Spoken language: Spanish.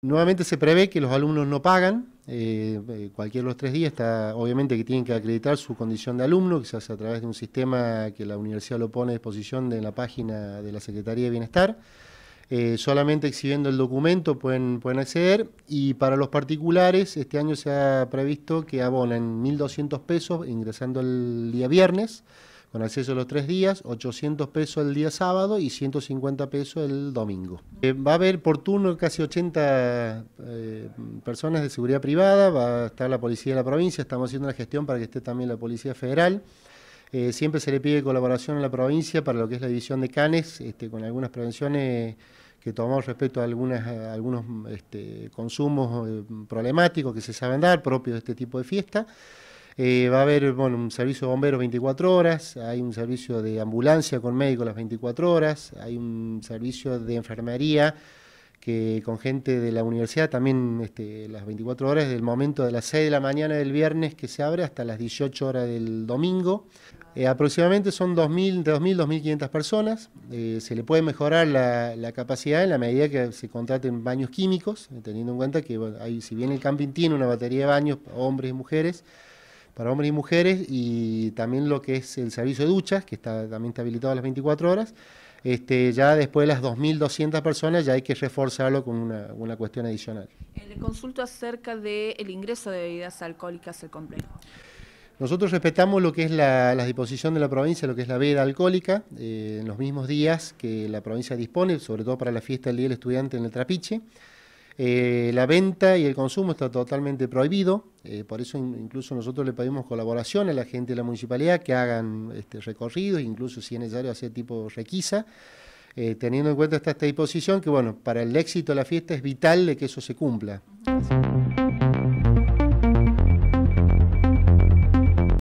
Nuevamente se prevé que los alumnos no pagan, eh, eh, cualquier de los tres días, está, obviamente que tienen que acreditar su condición de alumno, que a través de un sistema que la universidad lo pone a disposición de la página de la Secretaría de Bienestar. Eh, solamente exhibiendo el documento pueden, pueden acceder y para los particulares este año se ha previsto que abonen 1.200 pesos ingresando el día viernes con acceso a los tres días, 800 pesos el día sábado y 150 pesos el domingo. Eh, va a haber por turno casi 80 eh, personas de seguridad privada, va a estar la policía de la provincia, estamos haciendo la gestión para que esté también la policía federal. Eh, siempre se le pide colaboración a la provincia para lo que es la división de canes, este, con algunas prevenciones que tomamos respecto a, algunos este, consumos problemáticos que se saben dar, propios de este tipo de fiesta. Eh, va a haber un servicio de bomberos 24 horas, hay un servicio de ambulancia con médicos las 24 horas, hay un servicio de enfermería que con gente de la universidad también este, las 24 horas, del momento de las 6 de la mañana del viernes que se abre hasta las 18 horas del domingo. Eh, aproximadamente son 2.000, 2.000, 2.500 personas. Eh, se le puede mejorar la, capacidad en la medida que se contraten baños químicos, teniendo en cuenta que si bien el camping tiene una batería de baños, hombres y mujeres, para hombres y mujeres y también lo que es el servicio de duchas, que está, también está habilitado a las 24 horas. Este, ya después de las 2.200 personas ya hay que reforzarlo con una, cuestión adicional. El consulto acerca del el ingreso de bebidas alcohólicas al complejo. Nosotros respetamos lo que es la, disposición de la provincia, lo que es la bebida alcohólica, eh, en los mismos días que la provincia dispone, sobre todo para la fiesta del Día del Estudiante en el Trapiche. Eh, la venta y el consumo está totalmente prohibido, eh, por eso incluso nosotros le pedimos colaboración a la gente de la municipalidad que hagan este, recorrido, incluso si es necesario hacer tipo requisa, eh, teniendo en cuenta esta, disposición que, bueno, para el éxito de la fiesta es vital que eso se cumpla.